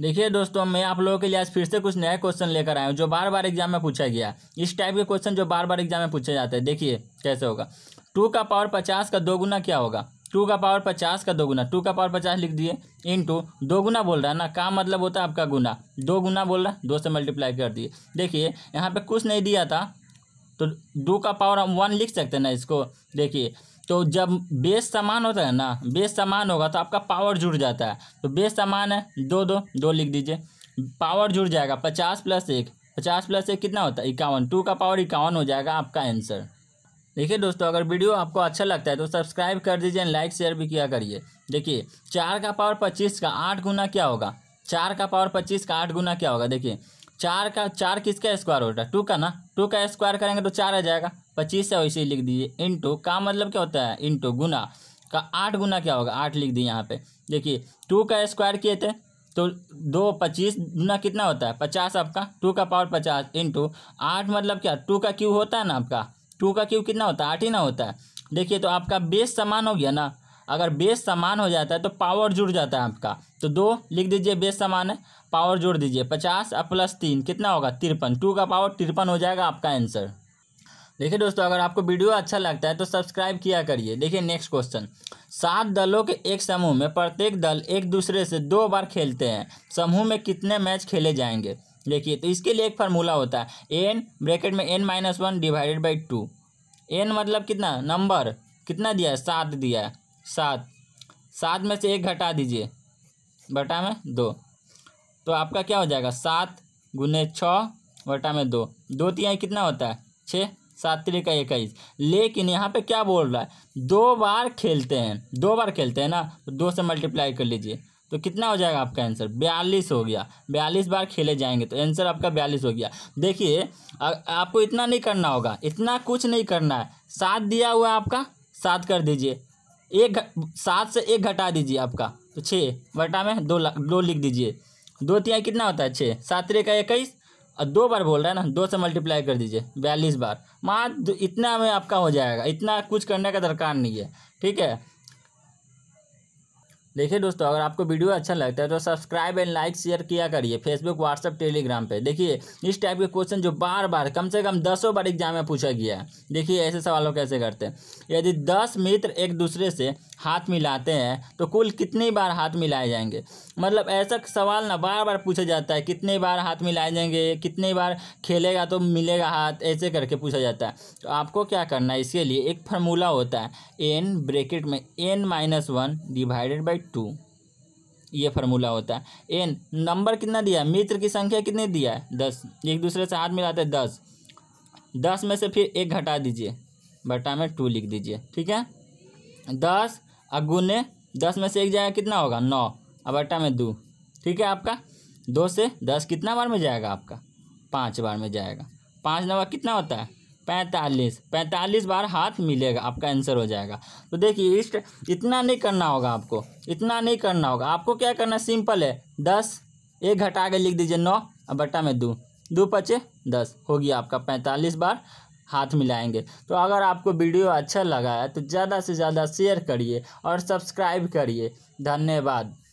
देखिए दोस्तों मैं आप लोगों के लिए आज फिर से कुछ नया क्वेश्चन लेकर आया हूँ जो बार बार एग्जाम में पूछा गया इस टाइप के क्वेश्चन जो बार बार एग्जाम में पूछे जाते हैं देखिए कैसे होगा टू का पावर पचास का दो गुना क्या होगा टू का पावर पचास का दो गुना टू का पावर पचास लिख दिए इंटू दो गुना बोल रहा है ना का मतलब होता है आपका गुना दो गुना बोल रहा है दो से मल्टीप्लाई कर दिए देखिए यहाँ पे कुछ नहीं दिया था तो दो का पावर हम वन लिख सकते हैं ना इसको देखिए तो जब बेस समान होता है ना बेस समान होगा तो आपका पावर जुड़ जाता है तो बेस समान है दो दो दो लिख दीजिए पावर जुड़ जाएगा पचास प्लस एक पचास प्लस एक कितना होता है इक्यावन टू का पावर इक्यावन हो जाएगा आपका आंसर देखिए दोस्तों अगर वीडियो आपको अच्छा लगता है तो सब्सक्राइब कर दीजिए लाइक शेयर भी किया करिए देखिए चार का पावर पच्चीस का आठ गुना क्या होगा चार का पावर पच्चीस का आठ गुना क्या होगा देखिए चार का चार किसका स्क्वायर होता है टू का ना टू का स्क्वायर करेंगे तो चार आ जाएगा पच्चीस है वैसे ही लिख दीजिए इंटू का मतलब क्या होता है इंटू गुना का आठ गुना क्या होगा आठ लिख दिए यहाँ पे देखिए टू का स्क्वायर किए थे तो दो पच्चीस गुना कितना होता है पचास आपका टू का पावर पचास इंटू आठ मतलब क्या टू का क्यू होता है ना आपका टू का क्यू कितना होता है आठ ही ना होता है देखिए तो आपका बेस समान हो गया ना अगर बेस समान हो जाता है तो पावर जुड़ जाता है आपका तो दो लिख दीजिए बेस समान है पावर जोड़ दीजिए पचास और प्लस तीन कितना होगा तिरपन टू का पावर तिरपन हो जाएगा आपका आंसर देखिए दोस्तों अगर आपको वीडियो अच्छा लगता है तो सब्सक्राइब किया करिए देखिए नेक्स्ट क्वेश्चन सात दलों के एक समूह में प्रत्येक दल एक दूसरे से दो बार खेलते हैं समूह में कितने मैच खेले जाएंगे देखिए तो इसके लिए एक फार्मूला होता है एन ब्रैकेट में N minus one divided by two N मतलब कितना नंबर कितना दिया है सात दिया है सात सात में से एक घटा दीजिए बटा में दो तो आपका क्या हो जाएगा सात गुने छः वटा में दो दो तिहाई कितना होता है छः सात तरीका का इक्कीस लेकिन यहाँ पे क्या बोल रहा है दो बार खेलते हैं दो बार खेलते हैं ना तो दो से मल्टीप्लाई कर लीजिए तो कितना हो जाएगा आपका आंसर बयालीस हो गया बयालीस बार खेले जाएंगे तो आंसर आपका बयालीस हो गया देखिए आपको इतना नहीं करना होगा इतना कुछ नहीं करना है सात दिया हुआ आपका सात कर दीजिए एक सात से एक घटा दीजिए आपका तो छः बटा में दो दो लिख दीजिए दो तिहाई कितना होता है छः सात रे का इक्कीस और दो बार बोल रहा है ना दो से मल्टीप्लाई कर दीजिए बयालीस बार माँ तो इतना में आपका हो जाएगा इतना कुछ करने का दरकार नहीं है ठीक है देखिए दोस्तों अगर आपको वीडियो अच्छा लगता है तो सब्सक्राइब एंड लाइक शेयर किया करिए फेसबुक व्हाट्सअप टेलीग्राम पे देखिए इस टाइप के क्वेश्चन जो बार बार कम से कम दसों बार एग्जाम में पूछा गया है देखिए ऐसे सवालों कैसे करते हैं यदि दस मित्र एक दूसरे से हाथ मिलाते हैं तो कुल कितनी बार हाथ मिलाए जाएंगे मतलब ऐसा सवाल ना बार बार पूछा जाता है कितने बार हाथ मिलाए जाएंगे कितने बार खेलेगा तो मिलेगा हाथ ऐसे करके पूछा जाता है तो आपको क्या करना है इसके लिए एक फार्मूला होता है एन ब्रेकेट में N minus one divided by two ये फार्मूला होता है एन नंबर कितना दिया है मित्र की संख्या कितनी दिया है दस एक दूसरे से हाथ मिलाते हैं दस दस में से फिर एक घटा दीजिए बटा में टू लिख दीजिए ठीक है दस और गुने दस में से एक जाएगा कितना होगा नौ और बटा में दो ठीक है आपका दो से दस कितना बार में जाएगा आपका पाँच बार में जाएगा पाँच नवा कितना होता है पैंतालीस पैंतालीस बार हाथ मिलेगा आपका आंसर हो जाएगा तो देखिए इष्ट इतना नहीं करना होगा आपको इतना नहीं करना होगा आपको क्या करना सिंपल है दस एक घटा के लिख दीजिए नौ और बट्टा में दो दो पचे दस हो गया आपका पैंतालीस बार हाथ मिलाएंगे तो अगर आपको वीडियो अच्छा लगा है तो ज़्यादा से ज़्यादा शेयर करिए और सब्सक्राइब करिए धन्यवाद